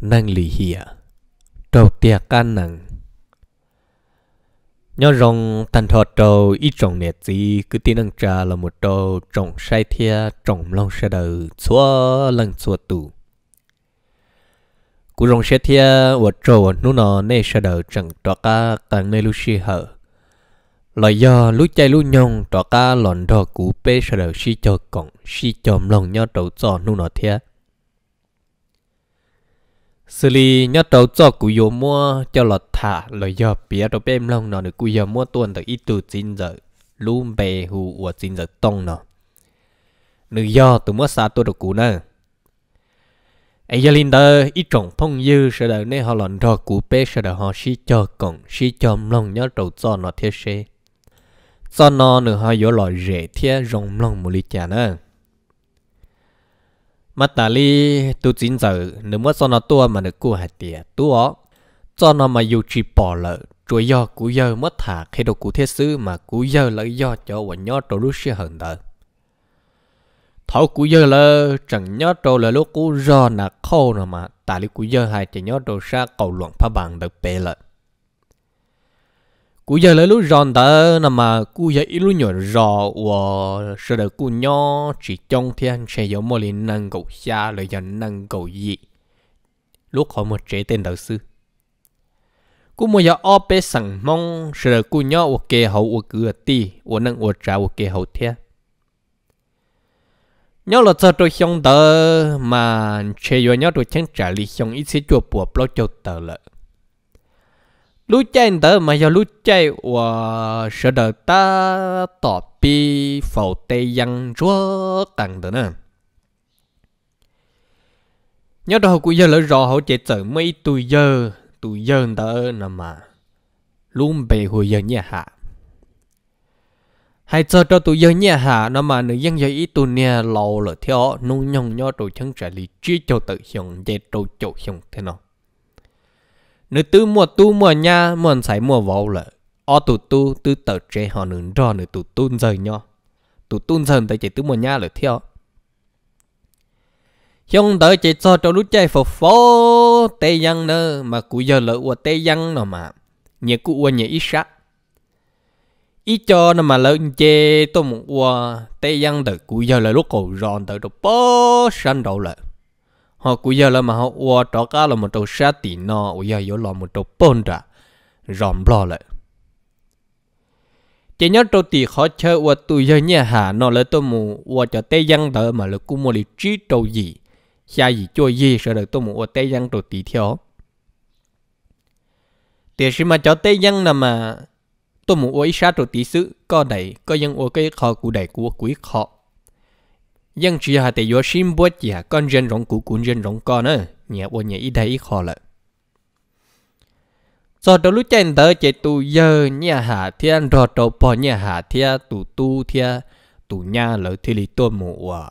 năng lì hìa trâu tia ca năng nhớ rong tan thọ trâu ít trồng nẹt gì cứ tin năng trà là một trâu trồng sai thia trồng long sai đầu xóa lăng xóa tù cú rong sai thia và trâu và nô nọ nè sai đầu chẳng trọ ca càng nè lu si hở lời do lú chạy lú nhong trọ ca lòn đo cú pê sai đầu si cho cổng si chòm lòng nhau trâu trò nô nọ thia xử lý nhớ trâu cho cú yếu mua cho lọt thả lời giờ bia đầu bên lòng nó được cú yếu mua tuần tới ít từ chín giờ luôn bề hù của chín giờ tông nó nữ do từ mua xa tôi được cú nè anh gia linh đó ít trồng phong dư sẽ đời nên họ lòn rò cú bé sẽ đời họ xí cho cổng xí cho lòng nhớ đầu cho nó thiết xe cho nó nữa họ yếu lòi rẻ thiết rộng lòng một lít chả nè mà ta li tu chín giờ nếu mất cho nó tua mà được cua hạt tiền tua cho nó mà yêu chỉ bỏ lỡ chuối do cú giờ mất thả khi đồ cú thiết sư mà cú giờ lấy do cho quả nhó đồ lúc xe hận đỡ thấu cú giờ là chẳng nhó đồ là lúc cú do là khô rồi mà ta li cú giờ hai chỉ nhó đồ xa cầu luận phá bằng được bể lợi cú giờ lấy lúc ròn tớ nằm mà cú giờ ít lúc nhỏ rò và sợ đợi cú nhỏ chỉ trong thiên sẽ giống một lần năng cầu xa lời giờ năng cầu dị lúc họ một trẻ tên đạo sư cú mua giờ ở bên sẵn mong sợ đợi cú nhỏ của kê hậu của cửa ti của năng của trả của kê hậu thiên nhớ là cho tôi xong tớ mà chơi vô nhớ tôi chẳng trả lý xong ít sẽ chuột bùa bao cho tớ lợi lúc chạy tớ mà giờ lúc chạy và sợ đợi ta tỏ bi phẩu tây dân chúa tặng tớ nè à? nhớ đầu của giờ lỡ rõ hậu chạy tớ mấy tuổi giờ tuổi giờ tớ nè mà luôn bề hồi giờ nhẹ hạ hay cho cho tụi giờ nhẹ hạ nó mà nữ dân giờ ý tụi nè lâu là theo nung nhong nhau tụi chân trả lý trí cho tự hiểm để tụi chỗ hiểm thế nào nếu tư mùa tu mùa nha mùa sải mùa vào là o tụ tu tư tờ trẻ họ nướng rò nửa tụ tuôn rời nhau tụ tuôn dần tới chỉ tư mùa nha là theo Chúng đợi chỉ cho cho lúc chơi phổ phó tây giang nơ mà cụ giờ lỡ của tây giang nó mà nhẹ cụ của nhẹ ít sát ít cho nó mà lỡ chê tôi muốn qua tây giang đợi cụ giờ lỡ lúc cầu ròn tới đồ bó sanh đầu lợi họ cú giờ là mà họ ua trọ cá là một trâu sát tì nó ua giờ yếu là một trâu bôn ra ròm lo lại chỉ nhớ trâu tì khó chơi ua tụi giờ nhà hà nó lấy tôi mù ua cho tây giang đỡ mà lấy cú mua lý trí trâu gì xa gì cho gì sợ được tôi mù ua tê giăng trâu tỷ theo thì khi mà cho tây giang là mà tôi mù ua ít sát trâu tì sự có đầy có dân ua cái khó của đầy của quý khó dân chỉ hà tây yo xin bố chỉ hà con dân rong cũ cũng dân rong con nữa nhà ô nhà ít thấy khó lợ giờ đầu lúc trên tớ chạy tù giờ nhà hà thiên rồi đầu bò nhà hà thiên tù tu thiên tù nhà lỡ thì lì tôi mù à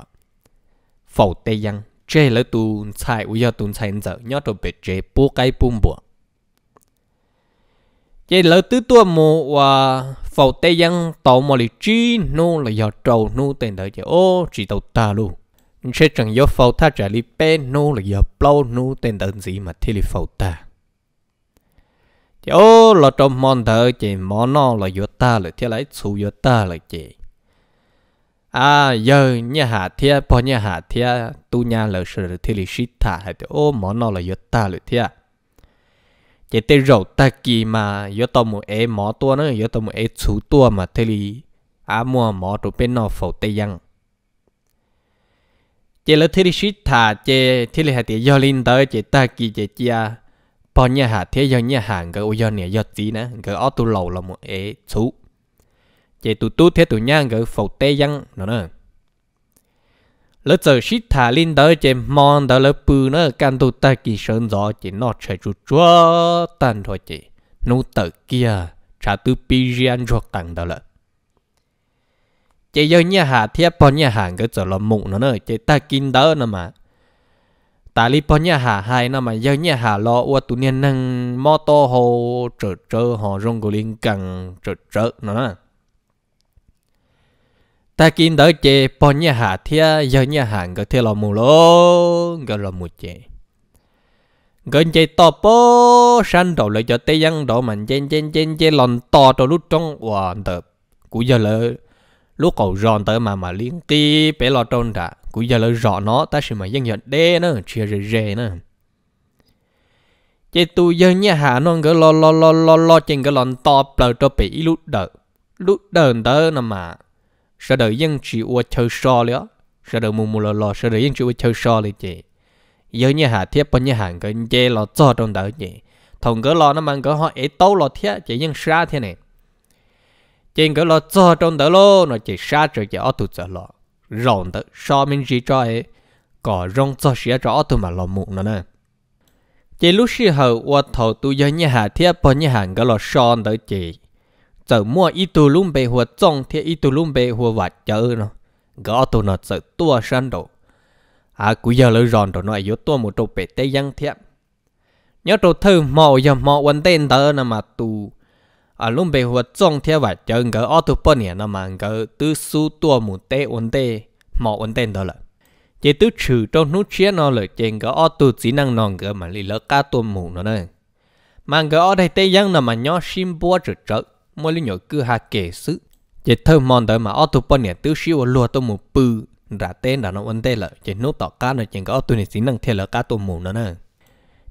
phẩu tây dân chế lỡ tù chạy u giờ tù chạy giờ nhớ đầu bị chế bố cái bùm bùa chế lỡ tứ tôi mù à phổ tây dân tổ mà lì chi nô là giờ trâu nô tiền đợi giờ ô chỉ tàu ta luôn sẽ chẳng do phổ ta trả lì pe nô là giờ plau nô tiền đợi gì mà thi lì phổ ta giờ ô là trong mòn thở chỉ món nô là giờ ta là thi lấy xu giờ ta là chỉ à giờ nhà hạ thi, bỏ nhà hạ thi tu nhà là sự thi lì shit thả hay ô món nô là giờ ta là thi chỉ tê rượu ta kỳ mà yo tao một é mỏ tua nữa yo tao một é chú tua mà thế li á mua mỏ rồi bên nó phẩu tây giang chỉ là thế li shit thà chỉ thế li hạt tiền yo linh tới chỉ ta kỳ chỉ chia bao nhiêu hạt thế yo nhiêu hàng cái ô yo nè yo tí nè cái ó tu lầu là một é chú chỉ tu tu thế tu nhang cái phẩu tây giang nó nữa lỡ giờ shit thả lên đó chế mòn đó lỡ bự nó can tu ta kỳ sơn gió chỉ nó chạy chú chúa tan thôi chế nô tờ kia trả tư pi riêng cho tặng đó lỡ chế giờ nhà hà thiếp bọn nhà hàng cái giờ là mụn nó nơi chế ta kinh đó nữa mà ta li bọn nhà hà hai nó mà giờ nhà hà lo qua tu niên năng mô tô hồ trở trở họ rong của liên cẳng trở trở nữa ta kín đỡ chê bỏ nhà hạ thia giờ nhà hàng cái thia lò mù lô cái lò mù chê gần chê to bố san đầu lại cho tây dân đó mình chen chen chen chen lòn to cho lúc trong hòa tập, cú giờ lỡ lúc cầu ròn tới mà mà liên ti bé lò trôn đã cú giờ lỡ rõ nó ta sẽ mà dân nhận đê nữa chia rề rề nữa chế tu giờ nhà hạ non cái lo lo lo lo lo trên cái lòn to bờ cho bị lúc đợi lúc đợi tới nằm mà sợ đời dân chỉ ua chơi so nữa sợ đời mù mù lò lò sợ đời dân chỉ ua chơi so liền chị giờ như hà thiết bao nhiêu hàng cái chê lò cho trong đời chị thằng cái lò nó mang cái họ ấy tấu lò thiết chị dân xa thế này trên cái lò cho trong đời lô nó chỉ xa rồi chị ở tụt giờ lò rộng tới so mình gì cho ấy có rong cho xía cho tụi mà lò mù nữa nè chị lúc sau, hậu qua thầu tụi giờ như hà thiết bao nhiêu hàng cái lò son tới chị chở mua ít tù lùm bề hùa trông thì ít tù lùm bề hùa vặt chở nó gõ tù nó chở tua sân đồ à cú giờ lỡ ròn đồ nó yếu tua một trâu bề tê giang thiệp nhớ trâu thơ mò giờ mò vấn tên tờ nè mà tù à lùm bề hùa trông thì vặt chở gỡ ô tù bơ nè nè mà gỡ tứ su tua mù tê vấn tê mò vấn tên tờ lại chỉ tứ trừ trong nút chia nó lợi chèn gỡ ô tù chỉ năng nòn gỡ mà lì lỡ cá tôm mù nó nè mà gỡ ở đây tê giang nè mà nhó sim bua trượt trượt mua lý nhỏ cứ hà kể sự chỉ thơ mòn tới mà ô tô bọn nè tứ xíu lùa tôi một bự ra tên là nó vấn đề là chỉ nốt tỏ cá nữa, chỉ có ô này xí năng theo là cá tôi mù nữa nè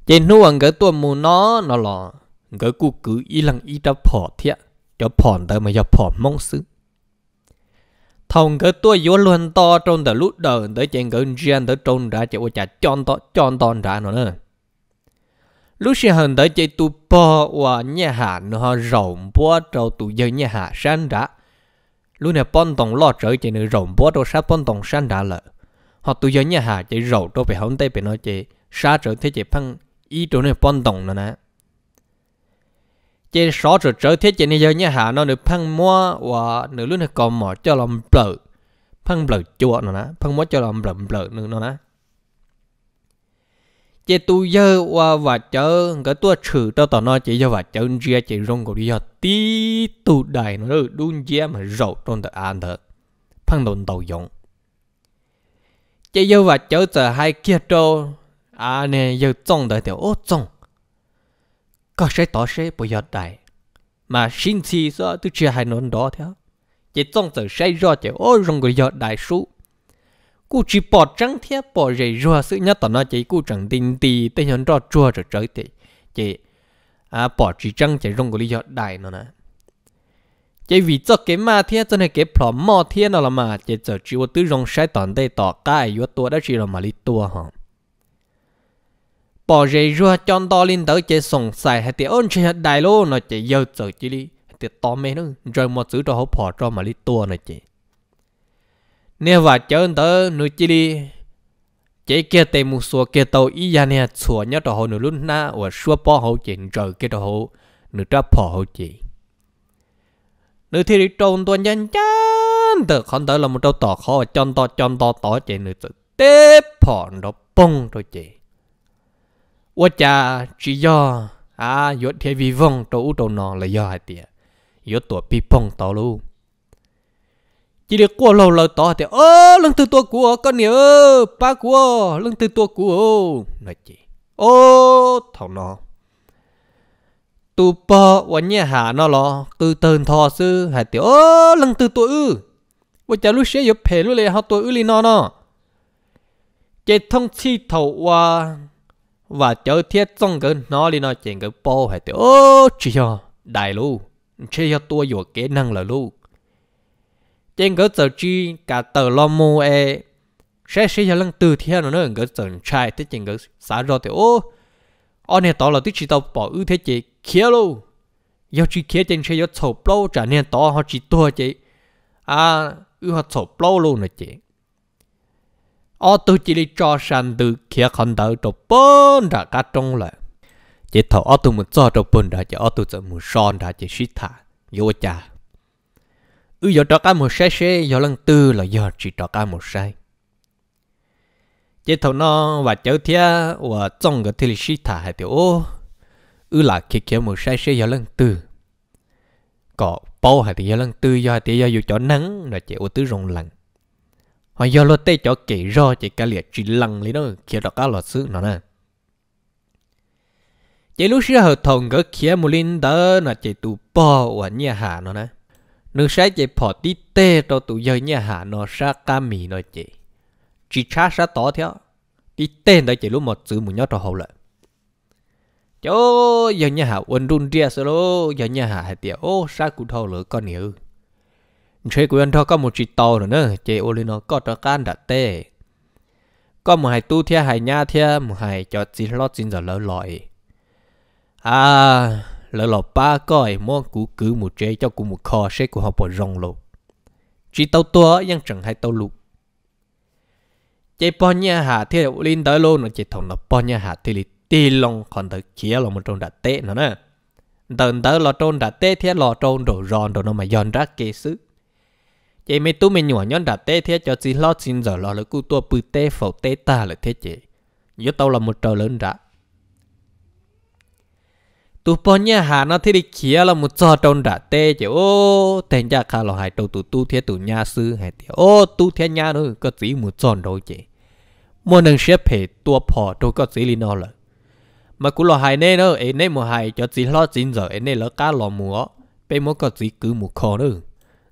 chỉ nút ăn cái tôi mù nó nó là cái cụ cứ y lăng y đã phò thiệt cho phò tới mà cho phò mong sự thông cái tôi vô luôn to trong từ lúc đầu tới chỉ cái riêng tới trong ra chỉ có chả chọn to chọn to ra nữa nè lúc xưa hằng tới chơi tu po và nhà hạ nó rộng po trâu tụ dân nhà hạ san đã lúc này pon tòng lo trở chơi nữa rộng po trâu sát pon tòng san đã lợi họ tụ dân nhà hạ chơi rộng trâu phải hông tay phải nói chơi sa trở thế chơi phân ý chỗ này pon tòng nữa nè chơi sáu trở trở thế chơi này giờ nhà hạ nó được phân mua và nữa lúc này còn mỏ cho làm bờ phân bờ chua nữa nè phân mua cho làm bờ bờ nữa nè chế tu dơ qua và chớ cái tu trừ cho tao nói chỉ cho và chớ ria chỉ rong của đi tí tu đại nó rồi đun ria mà rầu trong tờ an thợ phân đồn tàu dụng chế dơ và chớ giờ hai kia trâu à nè dơ trong đời tiểu ô trong có sẽ tỏ sẽ bây giờ đại mà sinh xì sao tôi chưa hai nón đó theo chế trong giờ sẽ do chế ô rong của đi đại số cụ chỉ bỏ trắng thép bỏ rầy rùa sự nhất tỏ nó chỉ cụ chẳng tin tì tên nhon trò chùa rồi trở thì chỉ à bỏ chỉ trắng chỉ rong của lý do đại nó nè chỉ vì cho cái ma thiên cho nên cái phỏ mò thiên nó là mà chỉ giờ chỉ có tứ rong sai tòn đây tỏ cái yếu tua đó chỉ là mà lý tua hả bỏ rầy rùa chọn to lên tới chỉ sòng sai hay tiền ôn chỉ đại luôn nó chỉ giờ giờ chỉ đi tiền to mê nữa rồi một thứ cho họ bỏ cho mà lý tua này chỉ nếu và chờ tớ nuôi chi đi chỉ kia tề một số kia tàu ý ra nè sủa nhớ đồ hồ nửa lúc na và xua bỏ hồ chỉ rồi kia đồ hồ nửa tráp bỏ hồ chỉ nửa thì đi trộn tuần nhân chân tờ con tớ là một trâu tỏ khó chọn to chọn to tỏ chỉ nửa tớ tép bỏ nó bông rồi chị, và cha chỉ do à yếu thế vì vong trâu trâu nọ là do hai tiệt yếu tuổi bị bông tỏ luôn chỉ được qua lâu lâu to thì ơ lần từ tua của con nhớ ba của lần từ tua của nói chị ô thằng nó tu po và nhà hà nó lo cứ tên thọ sư hà tiểu ơ lần từ tua ư bây giờ lúc sẽ giúp phe lúc này họ tua ư li nó nó chế thông chi thầu và và chờ thiết trong gần nó li nó chuyện cái po hà tiểu ơ chị cho đại lu chỉ cho tua vừa kỹ năng là lu trên gỡ tờ chi cả tờ lo mô e sẽ sẽ cho lần từ thiên nó nữa gỡ tờ trai thế trên gỡ xã rồi thì ô ông này tỏ là tích chỉ tao bỏ ư thế chị kia luôn do chị kia trên xe do sổ lâu trả nên tỏ họ chỉ tua chị à ư họ sổ lâu luôn nè chị ở tôi chỉ đi cho sàn từ kia còn đỡ đồ bốn ra cả trong lại chị thọ ở tôi muốn cho đồ bốn ra chị ở tôi sẽ muốn son ra chị xít thả vô cha ư giờ trọ cá một sai xe giờ lần tư là giờ chỉ trọ cá một sai chế thầu nó và cháu thia và trong cái thì sĩ thả hai tiểu ô ư là khi kia một sai xe giờ lần tư có bao hai tiểu giờ lần tư giờ hai tiểu giờ dù cho nắng là chế ô tứ rồng lặng họ giờ lo tê cho kể ro chỉ cả liệt chỉ lằng lý đó kia trọ cá lọt xứ nó nè chế lúc xưa hợp thồng cái kia một linh đó là chế tụ bò và nhà hà nó nè nữ sẽ chỉ bỏ đi tê cho tụ giờ nhà hà nó ra cá mì nó chỉ chỉ cha sẽ tỏ theo đi tê đó chỉ lúc một chữ một nhóc cho hậu lại chỗ giờ nhà hà quân run ria sơ lô giờ nhà hà hạt tiệt ô sa cụ thâu lửa con nhiều chế của anh thọ có một chỉ to rồi nữa chế ô lên nó có cho can đặt tê có một hai tu thia hai nha thia một hai cho chỉ lót xin giờ lỡ lọi à lỡ lọ ba coi mong cú cứ một chế cho cú một kho sẽ của họ bỏ rong lộ chỉ tàu chẳng hay tàu lụ chế bỏ nhà hạ thì lên tới lô nó chế thằng nó bò nhà hạ thì là tì lòng còn tới kia là một trôn đã tệ nó nè tần tới lọ trôn đã tệ thì lọ trôn đồ ròn đồ nó mà giòn ra kê sức chế mấy tú mình nhỏ nhón đã tệ thì cho chỉ lo xin giờ lo lỡ cú tua bự tê phẩu tê ta là thế chế nhớ tàu là một trò lớn đã tu bò nhà hà nó thì đi kia là một trò trong đã tê chứ ô tên cha khá lo hai đầu tu tu thiết tu nhà sư hay thì ô tu thiết nhà nữa có gì một tròn đâu chứ một nâng xếp phải tua phò đâu có gì lý nó rồi mà cũng lo hai nè nó ấy nè một hai cho gì lo chín giờ ấy nè lỡ cá lo múa bây mỗi có gì cứ một kho nữa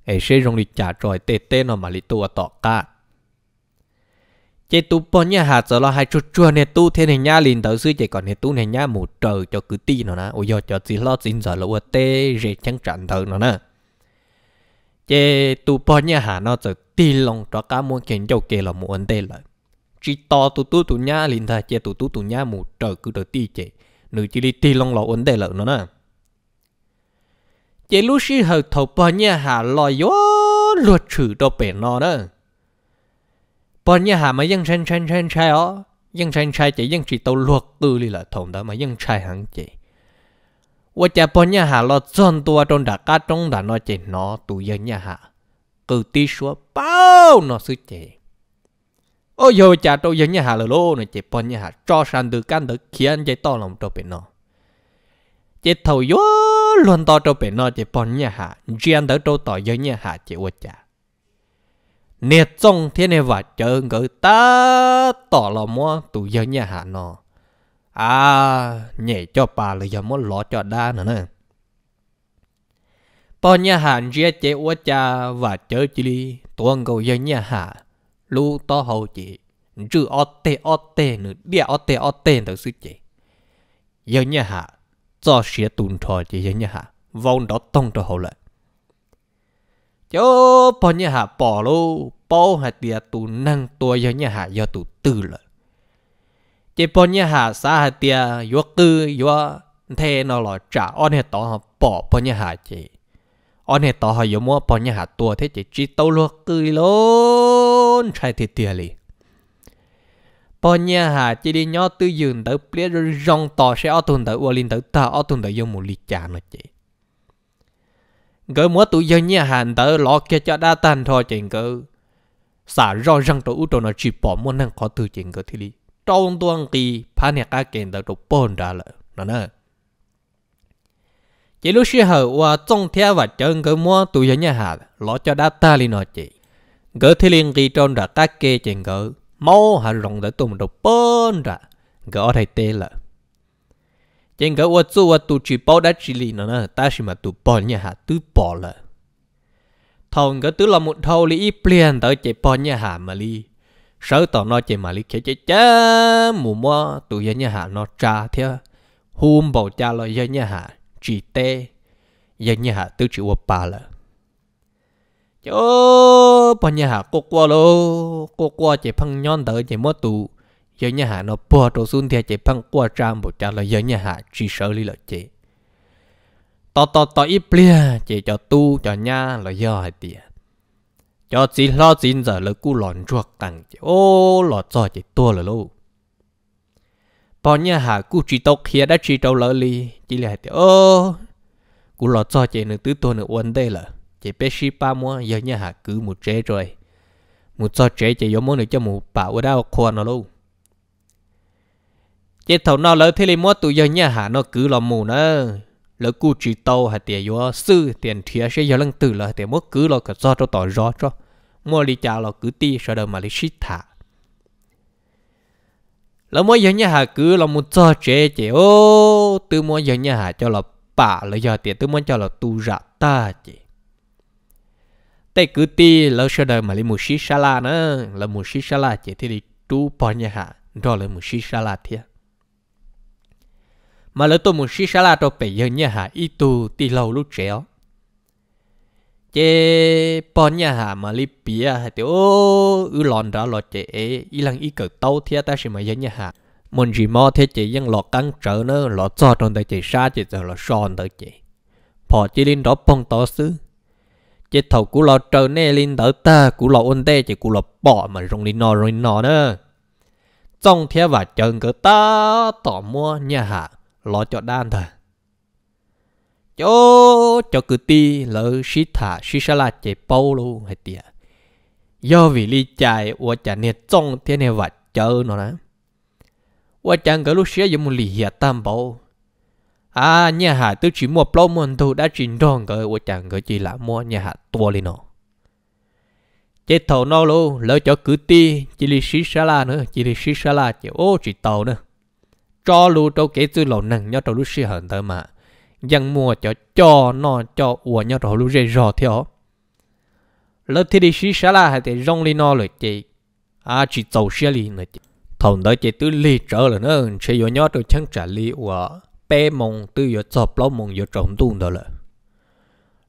ấy sẽ rong đi trả tròi tê tê nó mà lý tua tọt cá chế tu bỏ nhà hạt giờ lo hai chút chua này tu thế này nhá liền tới xứ chỉ còn này tu này nhá một trời cho cứ ti nó nè ôi giờ cho gì lo xin giờ lo tê rệt chẳng trận thử nó nè chế tu bỏ nhà hạt nó giờ ti lòng cho cá muốn kiến châu kề là một vấn đề lại chỉ to tu tu tu nhá liền thà chế tu tu tu nhá một trời cứ tới ti chế nữ chỉ đi ti lòng là vấn đề lại nó nè chế lúc xí hợp thầu bỏ nhà hạt lo yo luật trừ đâu bể nó nè bọn nhà hà mà dân sen sen sen sai ó dân sen sai chỉ dân chỉ tàu luộc tư li là thùng đó mà dân sai hẳn chỉ và cha bọn nhà hà lo chọn tua trong đã cá trong đã nói chỉ nó tụi dân nhà hà cứ tí số bao nó sư chỉ ôi dồi cha tụi dân nhà hà là lô này chỉ bọn nhà hà cho sang từ can từ khiến chỉ to lòng cho bên nó chỉ thầu gió luôn to cho bên nó chỉ bọn nhà hà riêng tới trâu tỏi dân nhà hà chỉ và cha nè trong thế này và chờ người ta tỏ là mua tụ giờ nhà hạ nó à nhẹ cho bà là giờ mua lo cho đa nữa nè bao nhà hạ chia chế ua cha và chờ chỉ đi tuần cầu giờ nhà hạ lu to hậu chị chứ ở tê ở tê nữa địa ở tê ở tê thật sự chị giờ nhà hạ cho xe tụn trò chị giờ nhà hạ vong đó tông cho hậu lại cho bỏ nhà hạ bỏ lô bỏ hạ tiệt tu năng tua do nhà hạ do tụ tư lợ chỉ bỏ nhà hạ xa hạ tiệt do tư do thế nó lo trả on hệ tỏ họ bỏ bỏ nhà hạ chỉ on hệ tỏ họ yếu mua bỏ nhà hạ tua thế chỉ chỉ tàu lo cười luôn chạy thiệt tiệt li bỏ nhà hạ chỉ đi nhau tư dừng tới biết rong tỏ sẽ ở tuần tới linh tới ta ở tuần tới dùng một ly trà nó chỉ cứ mua tụ dân nhà hàng tớ lo kia cho đa tàn thôi chuyện cơ. Xả rõ răng tớ ưu trò nó chỉ bỏ mua năng khó từ chuyện cơ thì đi. Trong tuần kỳ phá nhà ca kênh tớ tụ bồn ra lợi. Nó nè. Chỉ lúc xưa hờ qua trong theo và chân cứ mua tụ dân nhà hàng lo cho đa ta đi nó chỉ. Cứ thì liên kỳ trong ra các kê chuyện cơ. Mau hà rộng tớ tụm tụ bồn ra. Cứ ở đây tê lợi trên cái vật tô vật tu chỉ bảo đã chỉ lì nó nè ta chỉ mà tu bỏ nhà hạ tứ bỏ là thằng cái tu là một thâu lý liền tới chỉ bỏ nhà hạ mà li sợ tao nói chỉ mà li kia chỉ chá mù mờ tu nhà nhà hạ nó trà theo hôm bảo cha là nhà nhà hạ chỉ tê nhà nhà hạ tứ chỉ ô bà là chỗ bỏ nhà hạ cô qua lô cô qua chỉ phăng nhon tới chỉ mất tụ giờ nhà hạ nó bỏ trổ xuống thì chạy phăng qua trang bộ trả là giờ nhà hạ chỉ sợ lý là chị to to to ít bia chạy cho tu cho nha là giờ hay tiền cho chỉ lo xin giờ là cú lòn chuột tăng chị ô lò cho chị tua là lâu bao nhà hạ cú chỉ tóc kia đã chỉ tàu lỡ li chỉ là tiền ô cú lò cho chạy nửa tứ tua nửa uốn đây là Chạy bé xí ba mua giờ nhà hạ cứ một chế rồi một cho chế chạy giống món nữa cho một bảo ở đâu khoan nó lâu chế thầu nó lỡ thế lấy mua tụi giờ nhà hà nó cứ lo mù nó lỡ cu chỉ tàu hay tiền vô sư tiền thiệt sẽ giờ lăng từ là tiền mua cứ lo cả do cho tỏ do cho mua đi trả lo cứ ti sợ đâu mà lý shit thả lỡ mua giờ nhà hà cứ lo mù cho chế chế ô từ mua giờ nhà hà cho là bả lỡ giờ tiền từ mua cho là tu rạ ta chế tê cứ ti lỡ sợ đời mà lý mua shit sala nữa lỡ xí shit sala chế thì đi tu bỏ nhà hà là lỡ xí shit sala thiệt mà lỡ tôi muốn xí xá là tôi bây giờ nhà hà ít tu tì lâu lúc chéo chế bọn nhà hà mà li bia hay tiểu ư lòn ra lọt chế ý lăng ý cỡ tàu thia ta sẽ mà dân nhà hà mình chỉ mò thế chế dân lọ căng trở nó lọ cho trong tới chế xa chế giờ lọt sòn tới chế bỏ chế linh đó bông to xứ chế thầu cú lọ trở nè linh đỡ ta cú lọ ôn tê chế cú lọ bỏ mà rong linh nò linh nò nữa trong thế và chân cỡ ta tỏ mua nhà hà lo cho đan thôi cho cho cứ ti lỡ xí thả xí sa la chạy bao luôn hay tiệt do vì lý chạy và chả nè trong thế này và chờ nó nè và chẳng cái lúc xé giống một lì hiệt tam bao à nhà hạ tôi chỉ mua plom môn thôi đã trình đòn cái và chẳng cái chỉ là mua nhà hạ tua lên nó chết thầu nó luôn lỡ cho cứ ti chỉ lì xí sa la nữa chỉ lì xí sa la chạy ô chỉ tàu nữa cho lu cho kế tư lẩu nặng nhau trâu lu xì hận tới mà dân mua cho cho nó cho ủa nhau trâu lu rê rò theo lớp thì đi xí xá là hay thì rong lên nó rồi chị à chỉ tàu xe li nữa chị thằng đó chị tư li trở là nó sẽ do nhau trâu chẳng trả li ủa bé mông tư vô chọc lâu mông vô trộm tuôn đó là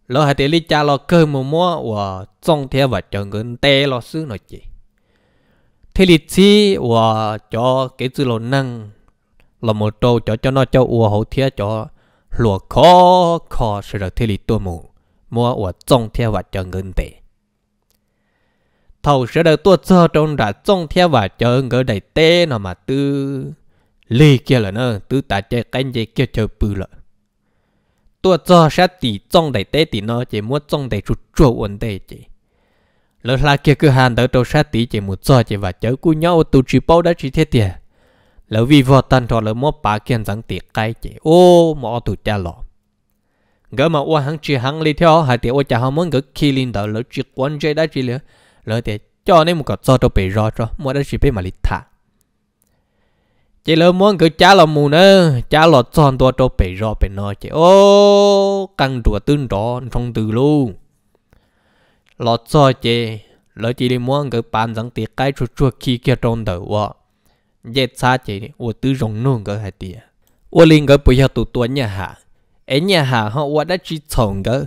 lỡ hai tỷ lý cha lo cơ mù mua và trong theo và chờ ngân tê lo xứ nói chị thế lý chi và cho cái chữ lo năng là một trâu cho cho nó cho ua hậu thiê cho lùa khó khó sự được thiết lý tôi mù mua ua trông theo và cho ngân tệ thầu sẽ được tôi cho trong ra trông theo và cho ngỡ đầy tê nó mà tư lì kia là nó tư ta chơi canh gì kia chơi bự lợ tôi cho sát tỷ trông đầy tê thì nó chỉ muốn trông đầy chút chỗ ổn tê chỉ lỡ là kia cứ hàn đỡ trâu sát tỷ chỉ một cho chỉ và chớ cu nhau tụ chỉ bao đã chỉ thiết tiền lỡ vì vô tận thọ lỡ mua bà kiên dẫn tiệt cái chị ô mỏ tụ cha lọ gỡ mà ô hắn chỉ hắn đi theo hai tiệt ô cha hắn muốn gỡ khi linh đạo lỡ chỉ quan chơi đã chỉ lỡ lỡ tiệt cho nên một cái cho tôi bị rõ cho mua đã chỉ bị mà lịch thả chị lỡ muốn gỡ cha lọ mù nữa cha lọ tròn tôi tôi bị rõ bị nó chị ô căng đùa tương đó trong từ luôn lọ cho chị lỡ chỉ đi muốn gỡ bàn dẫn tiệt cái chua chua khi kia trong đầu dễ xa chỉ ủa tứ rồng nôn cái hai tiền ủa linh cái bây giờ tụi tôi nhà hạ ấy nhà hạ họ ủa đã chỉ trồng cái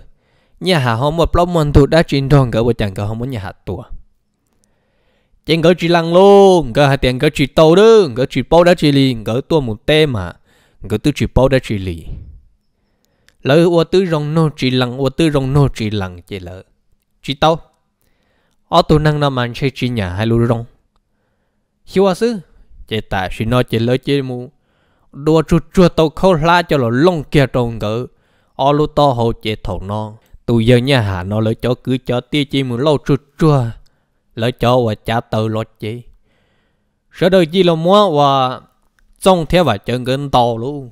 nhà hạ họ một lóc mòn thuộc đã chỉ trồng cái ủa chẳng cái họ muốn nhà hạ tụa chẳng cái chỉ lăng luôn cái hai tiền cái chỉ tàu đó cái chỉ bao đã chỉ liền cái tua một tê mà cái tứ chỉ bao đã chỉ liền lỡ ủa tứ rồng nôn chỉ lăng ủa tứ rồng nôn chỉ lăng chỉ lỡ chỉ tàu ở tụ năng nó mang chơi chỉ nhà hai lũ rồng hiểu à sư chế ta xin nói chế lỡ chế mu đua chua chua tàu khâu la cho lò long kia trồng ngỡ ô lu to hồ chế thầu nó, tù giờ nhà hà nó lỡ cho cứ cho tia chi mu lâu chua chua lỡ cho và cha tàu lọt chế sợ đời chi là mua và trong theo và chân gần tàu luôn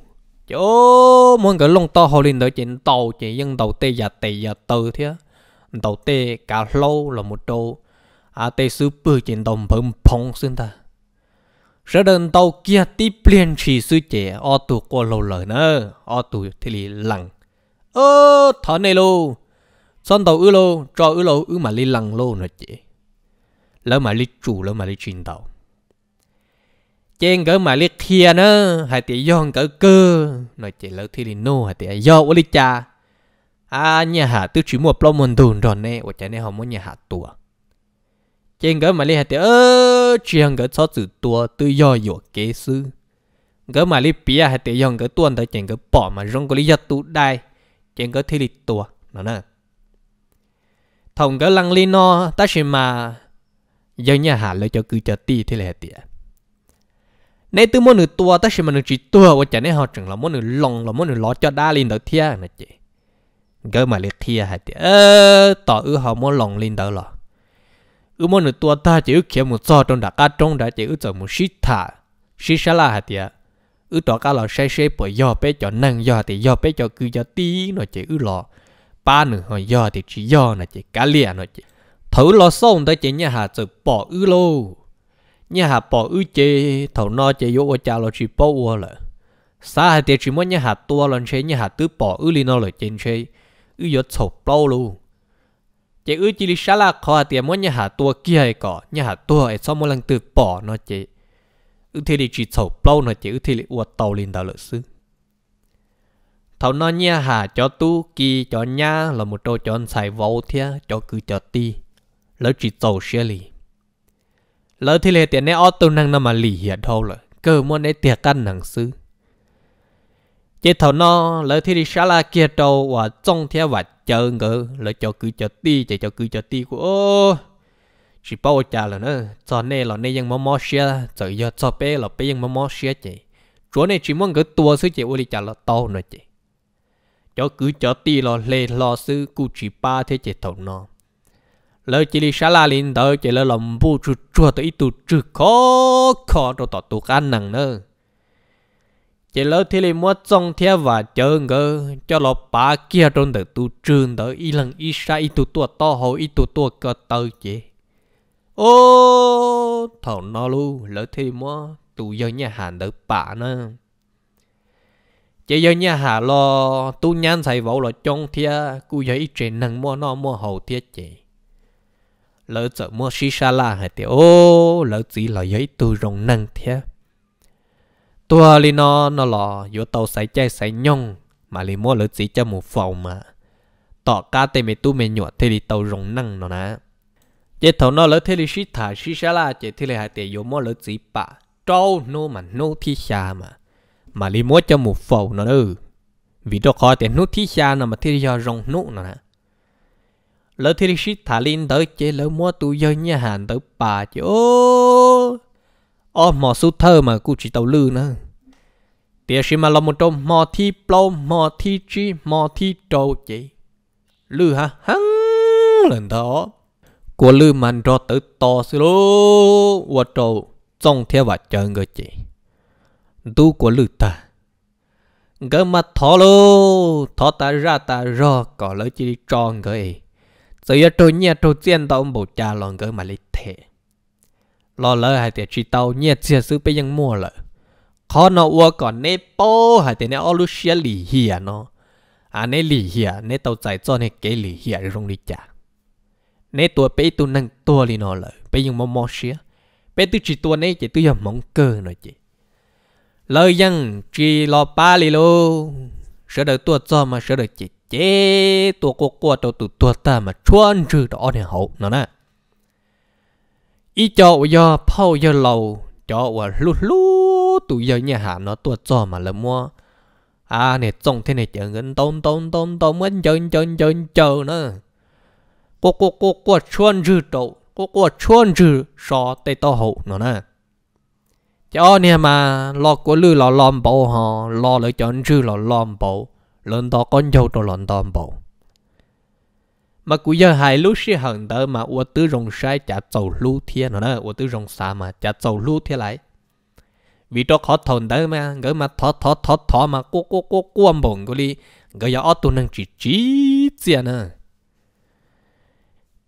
chỗ muốn cái long to hồ lên tới trên tàu chỉ dân tàu tê già tê già từ thế tàu tê cả lâu là một đồ à tê sư bự trên đồng bấm phong xin ta sở đơn tàu kia tiếp plien chỉ sư trẻ o tù qua lâu lời nữa o tù thì lì lặng ơ thọ này lô son tàu ư lô cho ư lô ư mà lì lặng lô nè chị lỡ mà lì chủ lỡ mà lì trình tàu chen cỡ mà lì kia nữa hay tí yon cỡ cơ nói chị lỡ thì lì nô hay tí yon quá lì cha à nhà hạ tư chỉ mua plom đồn rồi nè ở chả này họ muốn nhà hạ tua chen cỡ mà lì hay tí cơ chuyện cái cho từ tua từ do yo kế sư cái mà lý bia à, hay tự dòng cái tuần tới chuyện cái bỏ mà rong cái lý giật tụ đai chuyện cái thi lý tua nó nè thằng cái lăng lý no ta chỉ mà giờ nhà hà lấy cho cứ cho ti thế là tiệt nếu từ mỗi nửa tua ta chỉ mà nửa chỉ tua và chả nên họ chẳng là mỗi nửa lòng là mỗi nửa ló cho da lên đầu thia nè chị cái mà lý thia hay tiệt ờ tỏ ư họ mỗi lòng lên đầu lọ ư ừ môn tua ta chỉ ước kia một giò trong đã cá trong đã chỉ ước giờ một shit thả shit xả là hạt tiệt ư đó cá lò xe xe bởi do bé cho năng do thì do bé cho cứ do tí nó chỉ ước lò ba nữa hồi do thì chỉ do nó chỉ cá lìa nó chỉ thấu lò xong tới chỉ nhà hà giờ bỏ ước lô nhà hà bỏ ư chế thấu no chỉ yếu ở cha lò chỉ bỏ ua lợ xa hạt tiệt chỉ muốn nhà hà tua lần chế nhà hà tứ bỏ ư li nó lợi trên chế ước gió sầu bao luôn chị ư chỉ lý là khó à, tiền muốn nhà hạ tua kia hay cỏ nhà hạ tua ấy sau một lần từ bỏ nó chị ư thì lý chỉ sầu bao nó chị ư thì lý uất tàu lên đào lợi sư thầu nó nhà hạ cho tu kỳ cho nhà là một trâu cho anh xài vô thia cho cứ cho ti lỡ chỉ sầu xe lì lỡ thì lệ tiền này ô tô năng nó mà lì hiện thôi rồi cơ muốn để tiệc ăn năng sư chế thầu nó lỡ thì lý xả là kia trâu và trông thia và chờ ngờ là cho cứ cho ti chạy cho cứ cho ti của ô chỉ bao trả là nó cho nên là nên ยัง mò mò xe giờ giờ cho bé là bé bé ยัง mò mò xe chị chỗ này chỉ muốn cái tua xứ chị uli trả là to nữa chị cho cứ cho ti là lê lo xứ cụ chỉ ba thế chị thầu nó lỡ chỉ đi xa la lên tới chị là lòng bu chu chu tới ít tu chữ khó khó cho tọt tu can nặng nữa chỉ lỡ thì lấy mua trong thế và chờ ngờ cho lọ bà kia trong từ tu trường tới y lần y sa y tu tua to hồ y tu tua cơ tơ chị ô thầu nó lu lỡ thì mua tu giờ nhà hàng đỡ bà nè chỉ giờ nhà hà lo tu nhàn xài vỗ lo trong thia cứ giờ ít chuyện nâng mua nó mua hồ thia chị lỡ sợ mua xí sa la hay tiệt ô lỡ chỉ là giấy tu rồng nâng thia tua li nó nó lò vô tàu sấy chạy sấy nhông mà li mua lợt chỉ cho một phòng mà tọ cá tê mày tu mày nhọ thế li tàu rồng năng nó nè chế thầu nó lỡ thế li shit thả shit xá la chế thế li hai tê vô mua lợt chỉ bà. trâu nô mà nô thi xa mà mà li mua cho một phòng nó đâu vì đó khó tiền nút thi xa nó mà thế li do rồng nụ nó nè lỡ thế li shit thả linh tới chế lỡ mua tu dơ nhà hàng tới bà chứ ô ở mỏ su thơ mà cụ chỉ tàu lư nữa tiếc gì mà lo một trâu mỏ thi plo mỏ thi chi mỏ thi trâu chị lư ha hăng lần đó của lư mình cho tới to xí lô và trâu trong theo và chờ người chị đu của lư ta gỡ mặt thọ lô thọ ta ra ta ro có lỡ chỉ tròn người rồi giờ trâu nhẹ trâu chen tao ông cha lòng gỡ mà lấy thề lo lỡ hay tiệt chỉ tàu nhẹ chia sư bây giờ mua lỡ khó nó ua còn nê bố hay tiệt nê ô lúc xia lì hìa nó à nê lì hìa nê tàu chạy cho nê kế lì hìa rong lì chả nê tua bây tu nâng tua lì nó lỡ bây giờ mò mò xia bây tu chỉ tua nê chỉ tu giờ mong cơ nó chỉ, lời dân chỉ lo ba lì lô sợ đợi tua cho mà sợ đợi chỉ chế tua cô cô tàu tụ tua ta mà chuan chư đó nè hậu nó nè ý cho giờ phao giờ lâu cho và lú lú tụi giờ nhà hàng nó tuột cho mà là mua à này trông thế này chẳng ngân tôm tôm tôm tôm ngân chân chân chân chờ nữa cô cô cô cô chuan dư trụ cô cô chuan dư so tay to hậu nó nè cho nè mà lo của lư lo lòm bầu họ lo lỡ chọn dư lo lòm bầu lần to con dâu to lần tòm bầu mà cụ giờ hai lúc xí hận tớ mà ô tứ rồng sai chả tàu lưu thiên nữa đó ô tứ rồng xa mà chả tàu lưu thiên lại vì cho khó thồn tớ mà gỡ mà thó thó thó thó mà cố cố cố cố âm bồn của đi gỡ giờ ô tu nâng chỉ chỉ tiền nè,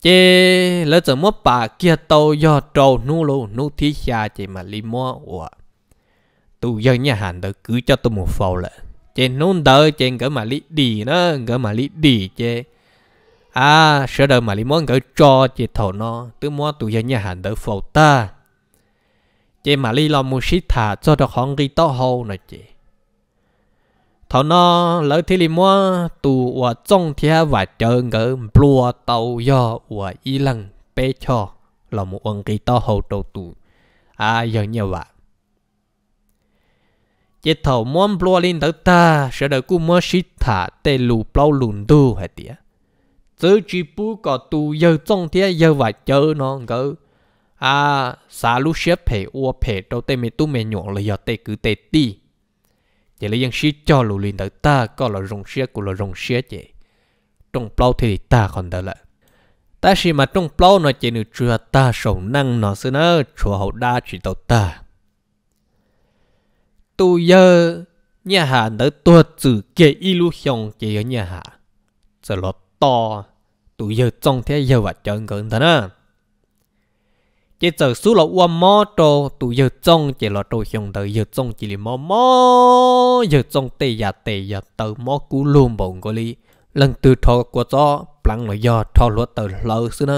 chế lỡ giờ mua bà kia tàu do trâu nu lu nu thi xa chế mà li mua ô, tu giờ nhà hàng tớ cứ cho tôi một phẩu lợ chế nôn tớ chế gỡ mà li đi nè gỡ mà li đi chế à sợ đời mà lý muốn gửi cho chị thầu nó tứ mua tụ giờ nhà hàng đỡ phổ ta chị mà lý lo muốn xít thả cho được hong ghi to hầu nè chị thầu nó lỡ thì lý muốn tụ ở trong thia và chờ gỡ blua tàu do ở y lăng bê cho là một ông ghi to hầu đầu tụ à giờ như vậy chị thầu muốn blua lên tới ta sẽ đợi cú muốn xít thả tê lù bao lùn đu hay tiếc chứ chỉ bu có tu giờ trong thế giờ và chờ nó cơ à xa lúc xếp phải ua phải đâu tê mẹ tu mẹ nhọn là giờ tê cứ tê ti chỉ là dân sĩ cho lù liền tới ta có là rong xế của là rong xế chị trong plau thì ta còn đỡ lại ta chỉ mà trong plau nó chỉ nữ chưa ta sầu năng nó xưa nó chùa hậu đa chỉ tàu ta tu giờ nhà hà đỡ tua chữ kia ilu hiong chỉ ở nhà hà, giờ lọt to tụi giờ trong thế giờ và chân gần thế na chỉ giờ số là qua mò trò tụi giờ trong chỉ là trò hiện tại giờ trong chỉ là mò mò giờ trong tê giờ tê giờ từ mò cú luôn bồn có li lần từ thọ của cho lăng là do thọ lúa từ lâu xưa nè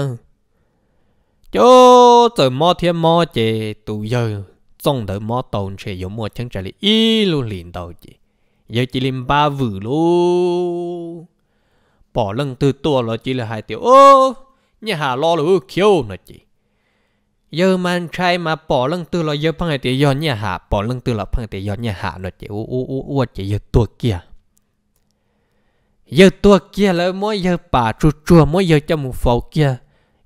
cho từ mò thiên mò chỉ tụi giờ trong đời mò tồn sẽ giống mò chân trả li y luôn liền đầu chỉ giờ chỉ liền ba vừa luôn bỏ lưng từ tua lo chỉ là hai tiểu ô nhà hà lo là kêu nữa chỉ giờ man trai mà bỏ lưng từ lo giờ phăng hai tiểu do nhà hà bỏ lưng từ lo phăng tiểu do nhà hà nữa chỉ u u u u chỉ giờ tua kia giờ tua kia là mỗi giờ bà chua chua mỗi giờ cho một phẩu kia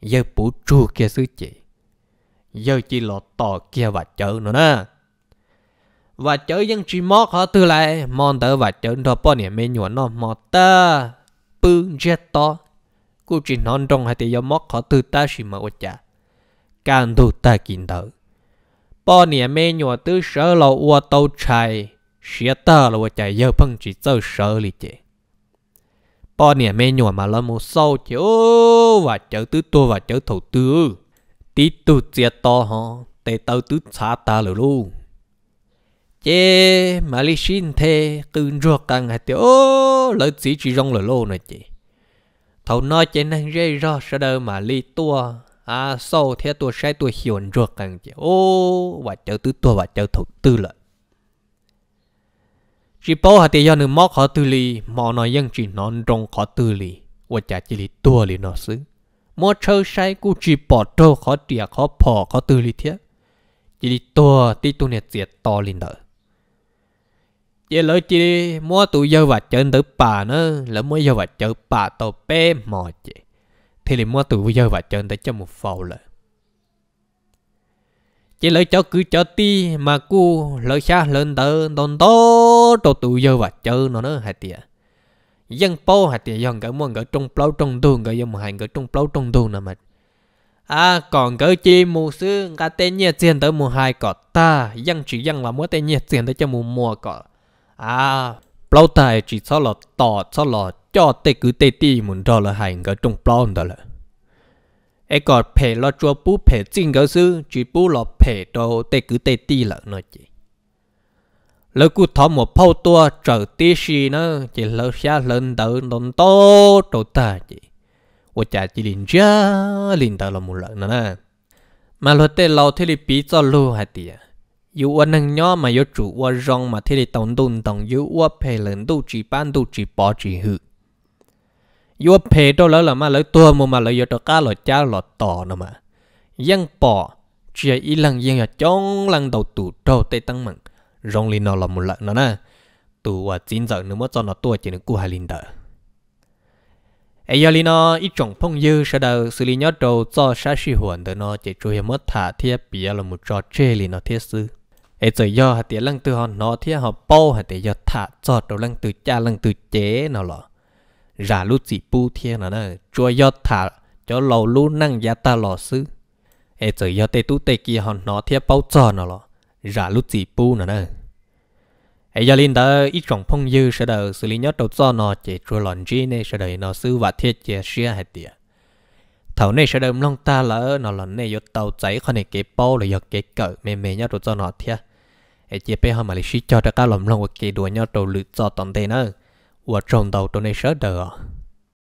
giờ bố chua kia xứ chỉ giờ chỉ lo tỏ kia và chớ nữa nè và chớ dân chỉ mót họ từ lại mòn tớ và chớ đó bao nhiêu mấy nhuận nó mọt tớ bư jet to cô chỉ non trong hai tỷ do mất khó từ ta xì mà ột chả càng thu ta kín đỡ bao nè mê nhỏ tư sở lò ua tàu chạy, xía tờ là ua chài dơ phân chỉ tơ sở lì chế. bao nè mê nhỏ mà là một sâu chè và chở tứ tua và chở thầu tư tí tu chết to hò tê tàu tứ xa ta lử luôn จมาลีชินเทกืนรัวกังหัตโอเลิศสีจีรงหลโลนะจท่านอเจนังเรรอเสดมาลีตัว อาโซเทตัวใช้ตัวหิวนรัวกังเจโอว่าเจ้าตตัวว่าเจ้าถูกตื้อละจีโปหัเตยอนึมอกขอตื้อลีมอนอยังจีนอนรงขอตื้อลีว่าจะจีลีตัวลีนอซึมอเชาใช้กูจีปอโตขอเตียขอพอขอตื้อลีเทีย จีลีตัวตีตัวเนี่ยเสียตอลินเดอ chỉ lỡ chỉ mua tụ giờ và chơi tới bà nữa lỡ mua giờ và chơi bà tổ bé mò chị thì lại mua tụ giờ và chơi tới cho một phẩu lỡ chỉ lỡ cháu cứ cho ti mà cu lỡ xa lên tờ đòn to tổ tụ giờ và chơi nó nữa hai tiệt dân po hai tiệt dân cái muốn cái trong plau trong đường cái dân một hàng cái trong plau trong đường nào mà à còn cái chi mù sư cái tên nhiệt tiền tới mùa hai cọt ta dân chỉ dân là mua tên nhiệt tiền tới cho mùa mùa cọt à bao tài chỉ cho là tỏ cho là cho tê cứ tê tì muốn cho là hành cái trong bao đó là ai còn phải lo cho bù, phải chính cái sư chỉ bù lo phải cho tê cứ tê tì là nói chỉ lỡ cứ thọ một phao to trở tê xì nữa, chỉ lỡ xa lên đỡ đón to chỗ ta chỉ 我家只领家领到了木了呢，马路对老铁的比较路还低啊。mà rong chi chi chi ban hư là tua lăng lăng đầu tăng 有我能鸟嘛有主我让嘛，天里动动动有我陪人都只班都只包只去。有我陪到了了嘛，了多么嘛了有到家了家了到了嘛，ยัง包只一人ยัง要将人到土到得当门，让里那了木了那呢，土我今早你莫做那多只能顾下领导。ai giờ nó nó tua chỉ linh ít trồng phong dư sau đầu xử lý nhớ đầu cho sát sĩ hoàn đó nó chỉ chui mất thả thiết bia là một trò chơi lì nó thiết sư ấy rồi giờ hạt tiền lăng từ họ nó thì họ bao hạt tiền do thả cho đầu lăng từ cha lăng từ chế nó lọ giả lúc chỉ bu thiên nó nè cho do thả cho lầu lu năng giá ta lọ sư ấy rồi giờ tê tu tê kia họ nó thì bao cho nó lọ giả lúc chỉ bu nó nè ấy giờ linh đó ít trọng phong dư sẽ đầu xử lý nhất đầu cho nó chỉ cho lòn gì này sẽ đời nó sư và thiết chế xia hạt tiền thầu này sẽ đâm long ta lỡ nó lần này vô tàu cháy con này cái bao là vô cái cỡ mềm mềm nhau đầu cho nó thia ai chế bé mà lấy xí cho ra cá lồng lồng cái đùa nhau trâu lự cho tận thế nữa và trồng đầu tụi này sớ đờ